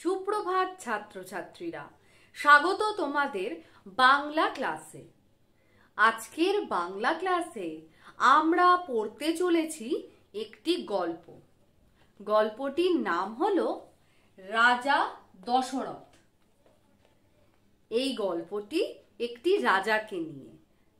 সুপ্রভাত ছাত্রছাত্রীরা স্বাগত তোমাদের বাংলা ক্লাসে আজকের বাংলা ক্লাসে আমরা পড়তে চলেছি একটি গল্প গল্পটির নাম হল রাজা দশরথ এই গল্পটি একটি রাজাকে নিয়ে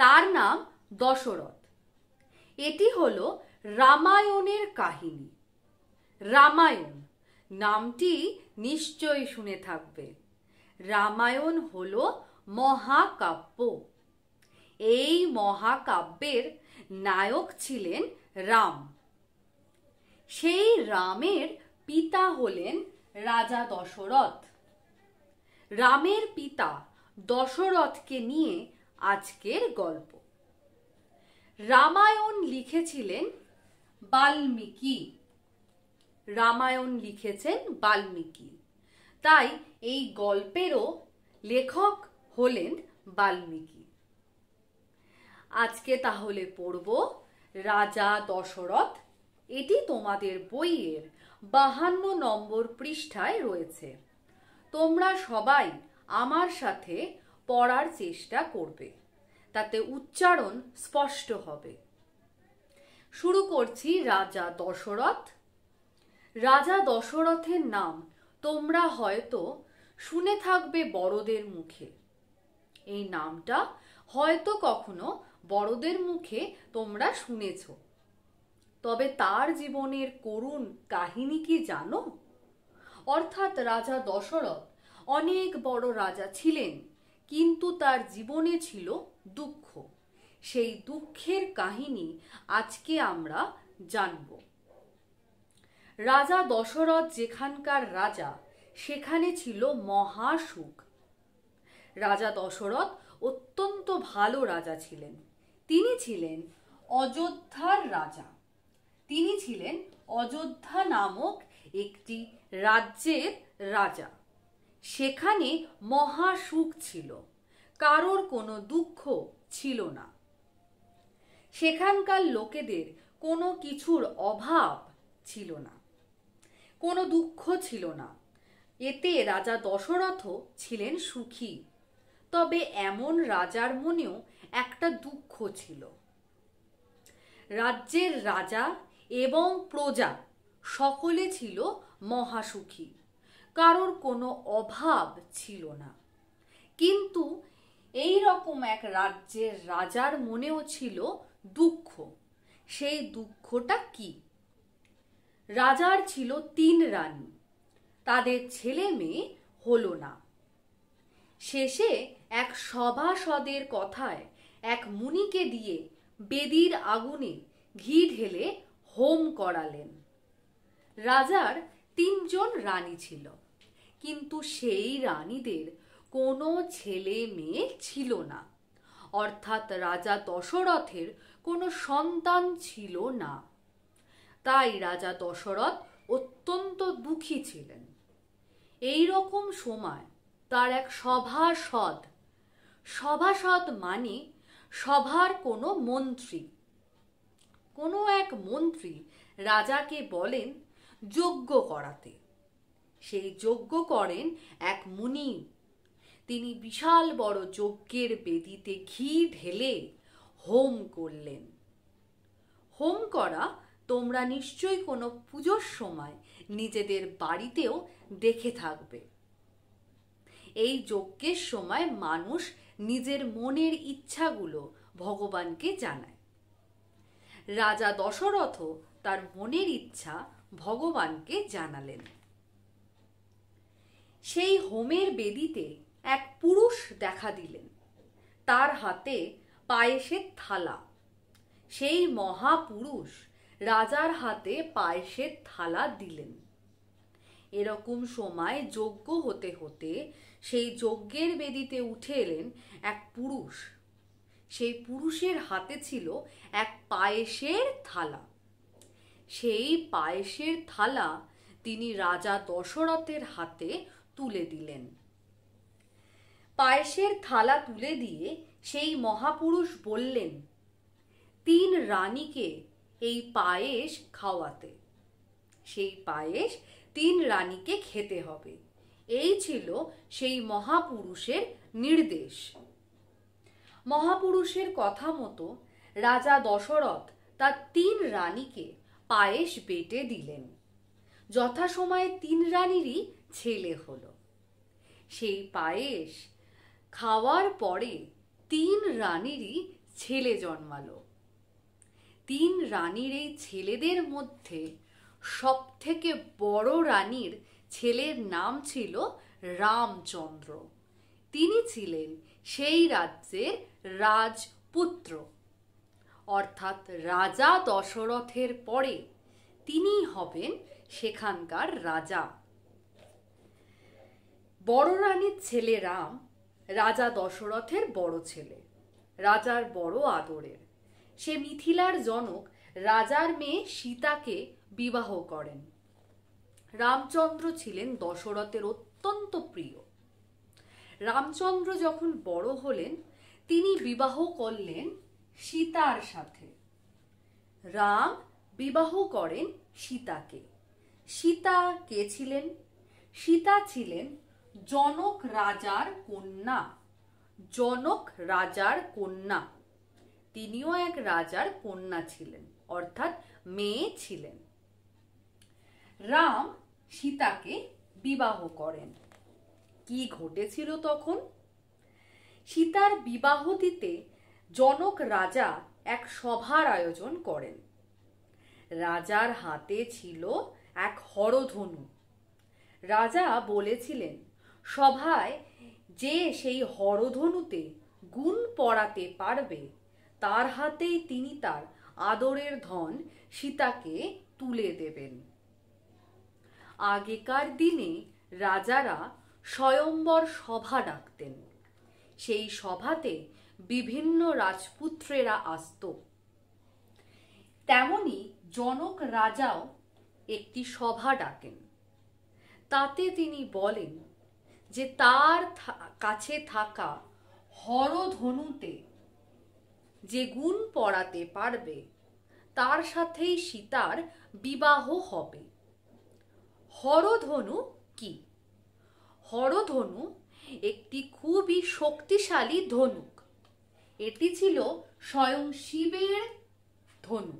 তার নাম দশরথ এটি হল রামায়ণের কাহিনী রামায়ণ নামটি নিশ্চয়ই শুনে থাকবে রামায়ণ হল মহাকাব্য এই মহাকাব্যের নায়ক ছিলেন রাম সেই রামের পিতা হলেন রাজা দশরথ রামের পিতা দশরথকে নিয়ে আজকের গল্প রামায়ণ লিখেছিলেন বাল্মীকি রামায়ণ লিখেছেন বাল্মীকি তাই এই গল্পেরও লেখক হলেন বাল্মীকি আজকে তাহলে পড়ব রাজা দশরথ এটি তোমাদের বইয়ের বাহান্ন নম্বর পৃষ্ঠায় রয়েছে তোমরা সবাই আমার সাথে পড়ার চেষ্টা করবে তাতে উচ্চারণ স্পষ্ট হবে শুরু করছি রাজা দশরথ রাজা দশরথের নাম তোমরা হয়তো শুনে থাকবে বড়দের মুখে এই নামটা হয়তো কখনো বড়দের মুখে তোমরা শুনেছ তবে তার জীবনের করুণ কাহিনী কি জানো অর্থাৎ রাজা দশরথ অনেক বড় রাজা ছিলেন কিন্তু তার জীবনে ছিল দুঃখ সেই দুঃখের কাহিনী আজকে আমরা জানবো রাজা দশরথ যেখানকার রাজা সেখানে ছিল মহাসুখ রাজা দশরথ অত্যন্ত ভালো রাজা ছিলেন তিনি ছিলেন অযোধ্যার রাজা তিনি ছিলেন অযোধ্যা নামক একটি রাজ্যের রাজা সেখানে মহাসুখ ছিল কারোর কোনো দুঃখ ছিল না সেখানকার লোকেদের কোনো কিছুর অভাব ছিল না কোনো দুঃখ ছিল না এতে রাজা দশরথ ছিলেন সুখী তবে এমন রাজার মনেও একটা দুঃখ ছিল রাজ্যের রাজা এবং প্রজা সকলে ছিল মহাসুখী কারোর কোনো অভাব ছিল না কিন্তু এই রকম এক রাজ্যের রাজার মনেও ছিল দুঃখ সেই দুঃখটা কী রাজার ছিল তিন রানী তাদের ছেলে মেয়ে হলো না শেষে এক সভাসদের কথায় এক মুনিকে দিয়ে বেদির আগুনে ঘি ঢেলে হোম করালেন রাজার তিনজন রানী ছিল কিন্তু সেই রানীদের কোনো ছেলে মেয়ে ছিল না অর্থাৎ রাজা দশরথের কোনো সন্তান ছিল না তাই রাজা দশরথ অত্যন্ত দুঃখী ছিলেন এই রকম সময় তার এক সভাসদ সভাসদ মানে সভার কোনো মন্ত্রী কোনো এক মন্ত্রী রাজাকে বলেন যজ্ঞ করাতে সেই যজ্ঞ করেন এক মুনি তিনি বিশাল বড় যজ্ঞের বেদিতে ঘি ঢেলে হোম করলেন হোম করা তোমরা নিশ্চয়ই কোনো পুজোর সময় নিজেদের বাড়িতেও দেখে থাকবে এই যজ্ঞের সময় মানুষ নিজের মনের ইচ্ছাগুলো ভগবানকে জানায় রাজা দশরথ তার মনের ইচ্ছা ভগবানকে জানালেন সেই হোমের বেদিতে এক পুরুষ দেখা দিলেন তার হাতে পায়েসের থালা সেই মহাপুরুষ রাজার হাতে পায়েসের থালা দিলেন এরকম সময় যজ্ঞ হতে হতে সেই যজ্ঞের বেদিতে উঠে এলেন এক পুরুষ সেই পুরুষের হাতে ছিল এক পায়েসের থালা সেই পায়েসের থালা তিনি রাজা দশরথের হাতে তুলে দিলেন পায়েসের থালা তুলে দিয়ে সেই মহাপুরুষ বললেন তিন রানীকে এই পায়েস খাওয়াতে সেই পায়েস তিন রানীকে খেতে হবে এই ছিল সেই মহাপুরুষের নির্দেশ মহাপুরুষের কথা মতো রাজা দশরথ তার তিন রানীকে পায়েস বেটে দিলেন যথাসময়ে তিন রানীরই ছেলে হল সেই পায়েস খাওয়ার পরে তিন রানীরই ছেলে জন্মালো তিন রানীর এই ছেলেদের মধ্যে সবথেকে বড় রানীর ছেলের নাম ছিল রামচন্দ্র তিনি ছিলেন সেই রাজ্যের রাজপুত্র অর্থাৎ রাজা দশরথের পরে তিনি হবেন সেখানকার রাজা বড় রানীর ছেলে রাম রাজা দশরথের বড় ছেলে রাজার বড় আদরের সে মিথিলার জনক রাজার মেয়ে সীতাকে বিবাহ করেন রামচন্দ্র ছিলেন দশরথের অত্যন্ত প্রিয় রামচন্দ্র যখন বড় হলেন তিনি বিবাহ করলেন সীতার সাথে রাম বিবাহ করেন সীতাকে সীতা কে ছিলেন সীতা ছিলেন জনক রাজার কন্যা জনক রাজার কন্যা তিনিও এক রাজার কন্যা ছিলেন অর্থাৎ মেয়ে ছিলেন রাম সীতাকে বিবাহ করেন কি ঘটেছিল তখন সীতার বিবাহ দিতে জনক রাজা এক সভার আয়োজন করেন রাজার হাতে ছিল এক হরধনু রাজা বলেছিলেন সভায় যে সেই হরধনুতে গুণ পড়াতে পারবে তার হাতেই তিনি তার আদরের ধন সীতাকে তুলে দেবেন আগেকার দিনে রাজারা স্বয়ম্বর সভা ডাকতেন সেই সভাতে বিভিন্ন রাজপুত্রেরা আসত তেমনি জনক রাজাও একটি সভা ডাকেন তাতে তিনি বলেন যে তার কাছে থাকা হরধনুতে যে গুণ পড়াতে পারবে তার সাথেই সীতার বিবাহ হবে হরধনু কি হরধনু একটি খুবই শক্তিশালী ধনুক এটি ছিল স্বয়ং শিবের ধনু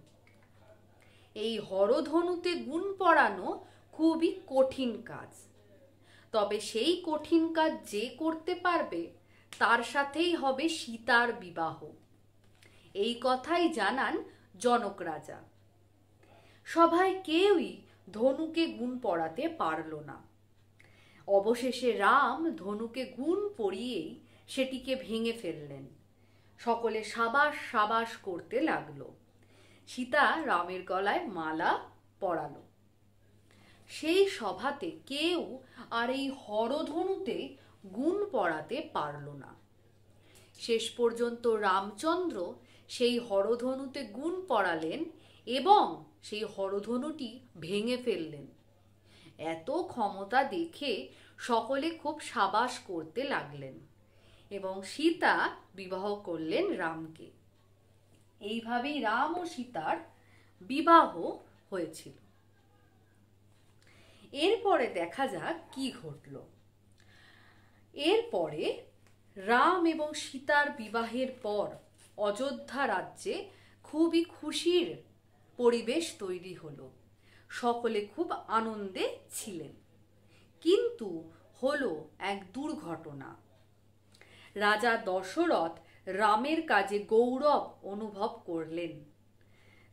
এই হরধনুতে গুণ পড়ানো খুবই কঠিন কাজ তবে সেই কঠিন কাজ যে করতে পারবে তার সাথেই হবে সীতার বিবাহ এই কথাই জানান জনক রাজা সভায় কেউই ধনুকে গুণ পড়াতে পারল না অবশেষে রাম ধনুকে গুণ পড়িয়েই সেটিকে ভেঙে ফেললেন সকলে সাবাস সাবাস করতে লাগল সীতা রামের গলায় মালা পরালো সেই সভাতে কেউ আর এই হরধনুতে গুণ পড়াতে পারল না শেষ পর্যন্ত রামচন্দ্র সেই হরধনুতে গুণ পড়ালেন এবং সেই হরধনুটি ভেঙে ফেললেন এত ক্ষমতা দেখে সকলে খুব সাবাস করতে লাগলেন এবং সীতা বিবাহ করলেন রামকে এইভাবেই রাম ও সীতার বিবাহ হয়েছিল এরপরে দেখা যাক কি ঘটল এরপরে রাম এবং সীতার বিবাহের পর অযোধ্যা রাজ্যে খুবই খুশির পরিবেশ তৈরি হল সকলে খুব আনন্দে ছিলেন কিন্তু হলো এক দুর্ঘটনা রাজা দশরথ রামের কাজে গৌরব অনুভব করলেন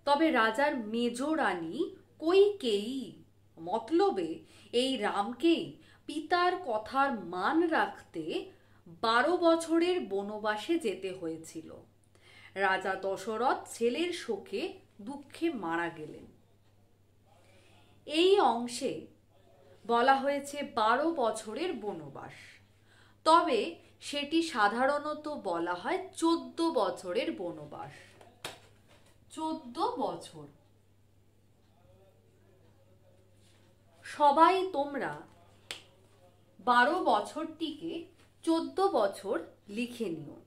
তবে রাজার মেজ রানী মতলবে এই রামকেই পিতার কথার মান রাখতে বারো বছরের বনবাসে যেতে হয়েছিল রাজা দশরথ ছেলের শোকে দুঃখে মারা গেলেন এই অংশে বলা হয়েছে বারো বছরের বনবাস তবে সেটি সাধারণত বলা হয় চোদ্দ বছরের বনবাস চোদ্দ বছর সবাই তোমরা বারো বছরটিকে চোদ্দ বছর লিখে নিও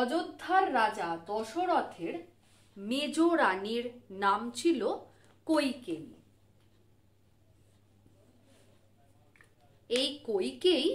অযোধ্যার রাজা দশরথের মেজ রানীর নাম ছিল কৈকেয়ী এই কৈকেয়ী